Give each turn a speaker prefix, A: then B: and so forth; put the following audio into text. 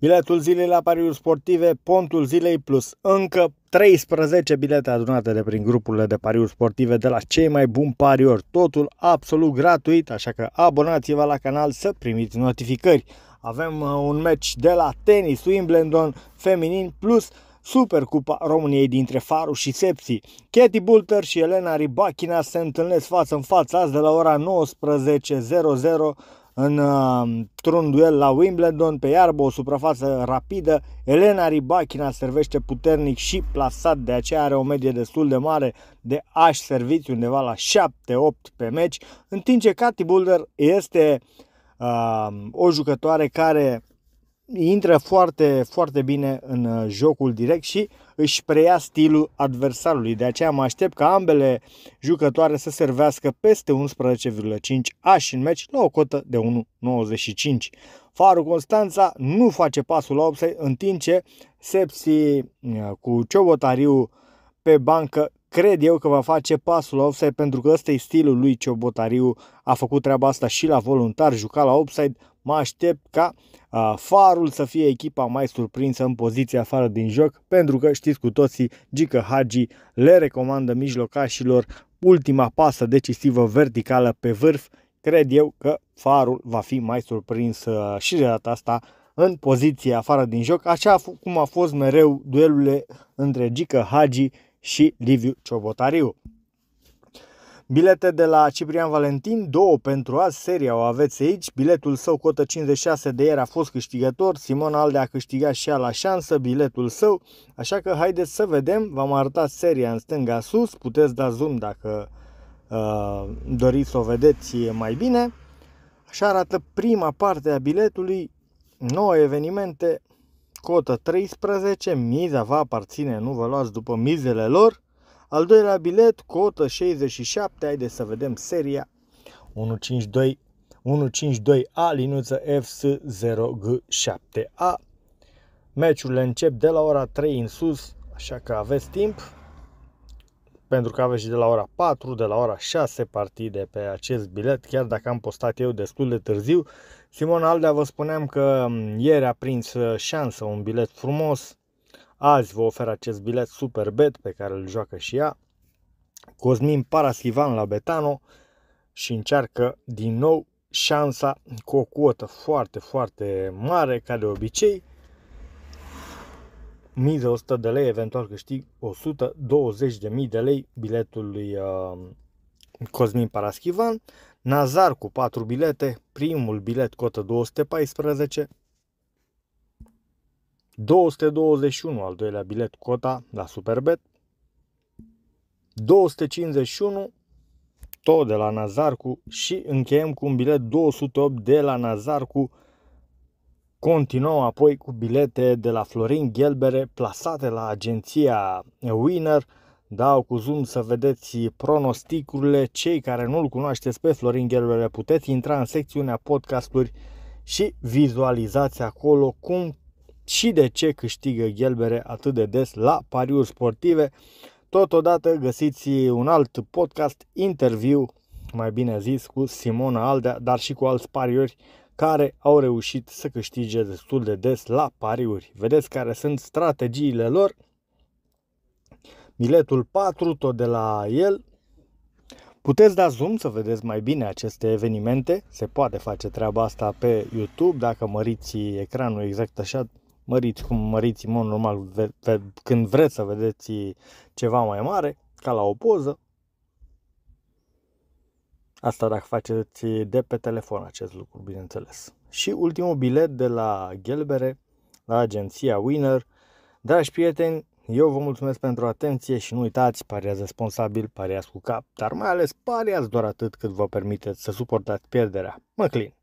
A: Biletul zilei la pariuri sportive, pontul zilei plus încă 13 bilete adunate de prin grupurile de pariuri sportive de la cei mai buni pariori. Totul absolut gratuit, așa că abonați-vă la canal să primiți notificări. Avem uh, un match de la tenis Wimbledon feminin plus Supercupa României dintre Faru și Sepsi. Katie Bulter și Elena Ribachina se întâlnesc față în față azi de la ora 19.00 Um, într-un duel la Wimbledon pe iarbă, o suprafață rapidă. Elena Rybakina servește puternic și plasat, de aceea are o medie destul de mare de aș serviți undeva la 7-8 pe meci, în timp ce Cathy Boulder este uh, o jucătoare care intră foarte, foarte bine în uh, jocul direct și își preia stilul adversarului. De aceea mă aștept ca ambele jucătoare să servească peste 11,5 ași în meci la o cotă de 1,95. Faru Constanța nu face pasul la 8 în timp ce Sepsi uh, cu Ciobotariu pe bancă cred eu că va face pasul la offside pentru că ăsta e stilul lui Ciobotariu. A făcut treaba asta și la voluntar, juca la offside. Mă aștept ca uh, Farul să fie echipa mai surprinsă în poziția afară din joc, pentru că știți cu toții, Gică Hagi le recomandă mijlocașilor ultima pasă decisivă verticală pe vârf. Cred eu că Farul va fi mai surprins și de data asta în poziție afară din joc, așa cum a fost mereu duelurile între Gică Hagi și Liviu Ciobotariu. Bilete de la Ciprian Valentin, două pentru azi, seria o aveți aici. Biletul său cotă 56 de ieri a fost câștigător, Simona Alde a câștigat și a la șansă biletul său, așa că haideți să vedem, v-am arătat seria în stânga sus, puteți da zoom dacă uh, doriți să o vedeți mai bine. Așa arată prima parte a biletului, 9 evenimente, cotă 13, miza va aparține, nu vă luați după mizele lor. Al doilea bilet, cotă 67, haideți să vedem seria 152, 152A, linuță FS0G7A. Meciurile încep de la ora 3 în sus, așa că aveți timp, pentru că aveți și de la ora 4, de la ora 6 partide pe acest bilet, chiar dacă am postat eu destul de târziu. Simon Aldea vă spuneam că mm, ieri a prins uh, șansă un bilet frumos, Azi vă ofer acest bilet Superbet pe care îl joacă și ea. Cosmin Paraschivan la Betano și încearcă din nou șansa cu o cuotă foarte, foarte mare, ca de obicei. Miză 100 de lei, eventual câștig 120.000 de lei biletul lui uh, Cosmin Paraschivan. Nazar cu 4 bilete, primul bilet cotă 214, 221 al doilea bilet cota la Superbet, 251 tot de la Nazarcu și încheiem cu un bilet 208 de la Nazarcu. Continuăm apoi cu bilete de la Florin Gelbere plasate la agenția Winner. Dau cu zoom să vedeți pronosticurile. Cei care nu-l cunoașteți pe Florin Gelbere puteți intra în secțiunea podcasturi și vizualizați acolo cum și de ce câștigă ghelbere atât de des la pariuri sportive. Totodată găsiți un alt podcast, interviu, mai bine zis, cu Simona Aldea, dar și cu alți pariuri care au reușit să câștige destul de des la pariuri. Vedeți care sunt strategiile lor. Biletul 4, tot de la el. Puteți da zoom să vedeți mai bine aceste evenimente. Se poate face treaba asta pe YouTube dacă măriți ecranul exact așa măriți cum măriți în mod normal ve- ve- când vreți să vedeți ceva mai mare, ca la o poză. Asta dacă faceți de pe telefon acest lucru, bineînțeles. Și ultimul bilet de la Gelbere, la agenția Winner. Dragi prieteni, eu vă mulțumesc pentru atenție și nu uitați, pariați responsabil, pariați cu cap, dar mai ales pariați doar atât cât vă permiteți să suportați pierderea. Mă clin!